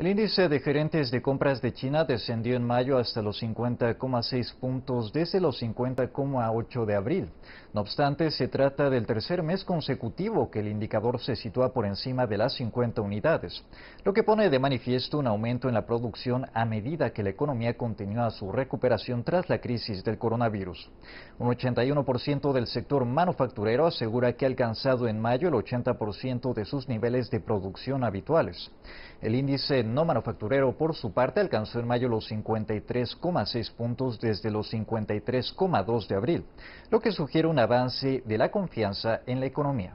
El índice de gerentes de compras de China descendió en mayo hasta los 50,6 puntos desde los 50,8 de abril. No obstante, se trata del tercer mes consecutivo que el indicador se sitúa por encima de las 50 unidades, lo que pone de manifiesto un aumento en la producción a medida que la economía continúa su recuperación tras la crisis del coronavirus. Un 81% del sector manufacturero asegura que ha alcanzado en mayo el 80% de sus niveles de producción habituales. El índice no manufacturero, por su parte, alcanzó en mayo los 53,6 puntos desde los 53,2 de abril, lo que sugiere un avance de la confianza en la economía.